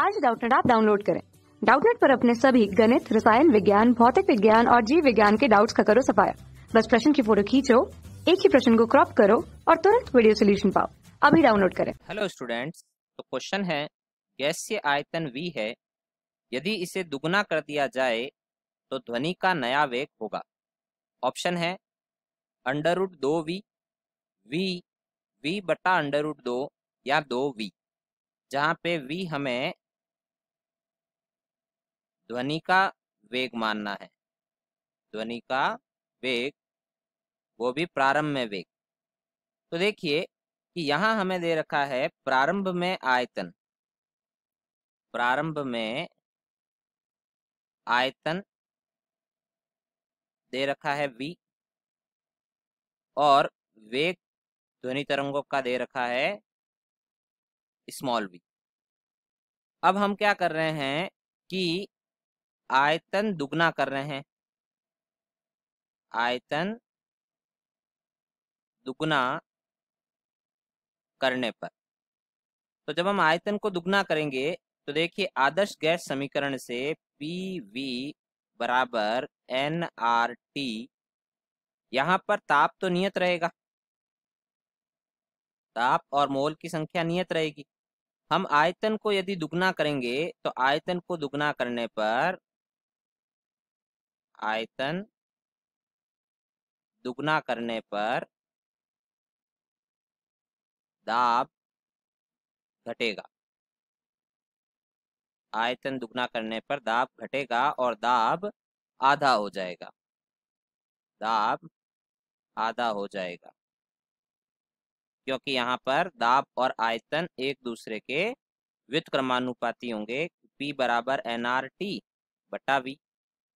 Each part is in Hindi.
आज डाउटनेट आप डाउनलोड करें डाउटनेट पर अपने सभी गणित रसायन विज्ञान भौतिक विज्ञान और जीव विज्ञान के डाउट्स का करो सफाया बस प्रश्न की फोटो खींचो एक ही प्रश्न को क्रॉप करो और तुरंत वीडियो सोल्यूशन पाओ अभी डाउनलोड करें हेलो स्टूडेंट्स तो क्वेश्चन है गैस के आयतन वी है यदि इसे दुगना कर दिया जाए तो ध्वनि का नया वेग होगा ऑप्शन है अंडर रूट दो वी वी वी बटा अंडर रूट दो या दो वी जहाँ पे वी हमें ध्वनि का वेग मानना है ध्वनि का वेग वो भी प्रारंभ में वेग तो देखिए कि यहां हमें दे रखा है प्रारंभ में आयतन प्रारंभ में आयतन दे रखा है v और वेग ध्वनि तरंगों का दे रखा है स्मॉल v अब हम क्या कर रहे हैं कि आयतन दुगना कर रहे हैं आयतन दुगना करने पर तो जब हम आयतन को दुगना करेंगे तो देखिए आदर्श गैस समीकरण से पी वी बराबर एन आर टी यहां पर ताप तो नियत रहेगा ताप और मोल की संख्या नियत रहेगी हम आयतन को यदि दुगना करेंगे तो आयतन को दुगना करने पर आयतन दुगना करने पर दाब घटेगा आयतन दुगना करने पर दाब घटेगा और दाब आधा हो जाएगा दाब आधा हो जाएगा क्योंकि यहाँ पर दाब और आयतन एक दूसरे के व्युत क्रमानुपाती होंगे पी बराबर एन आर टी बटा वी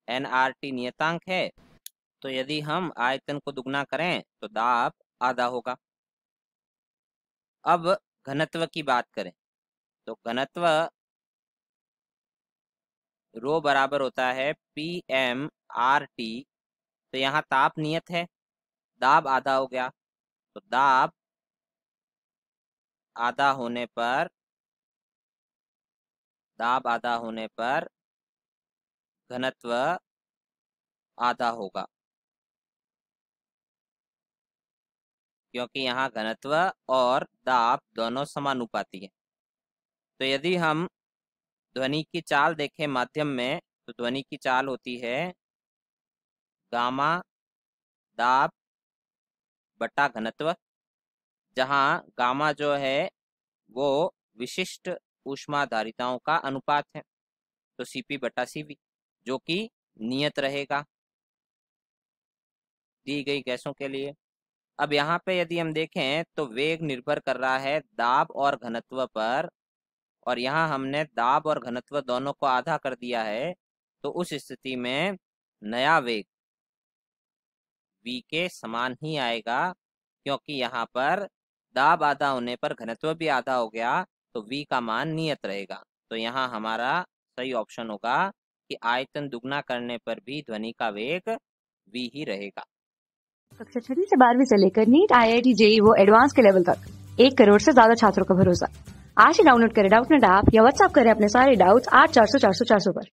टी नियतांक है तो यदि हम आयतन को दुगना करें तो दाब आधा होगा अब घनत्व की बात करें तो घनत्व रो बराबर होता है पी एम आर टी तो यहाँ ताप नियत है दाब आधा हो गया तो दाब आधा होने पर दाब आधा होने पर घनत्व आधा होगा क्योंकि यहाँ घनत्व और दाब दोनों समानुपाती है तो यदि हम ध्वनि की चाल देखें माध्यम में तो ध्वनि की चाल होती है गामा दाब बटा घनत्व जहाँ गामा जो है वो विशिष्ट ऊष्माधारिताओं का अनुपात है तो सीपी बटा सीवी जो कि नियत रहेगा दी गई गैसों के लिए अब यहाँ पे यदि हम देखें तो वेग निर्भर कर रहा है दाब और घनत्व पर और यहाँ हमने दाब और घनत्व दोनों को आधा कर दिया है तो उस स्थिति में नया वेग v के समान ही आएगा क्योंकि यहाँ पर दाब आधा होने पर घनत्व भी आधा हो गया तो v का मान नियत रहेगा तो यहाँ हमारा सही ऑप्शन होगा कि आयतन दुगना करने पर भी ध्वनि का वेग v ही रहेगा कक्षा छठी से बारहवीं से लेकर NEET I I T JEE वो एडवांस के लेवल तक एक करोड़ से ज्यादा छात्रों का भरोसा आज ही डाउनलोड करें डाउट नेट ऐप या व्हाट्सअप करें अपने सारे डाउट्स आठ चार सौ चार सौ चार सौ पर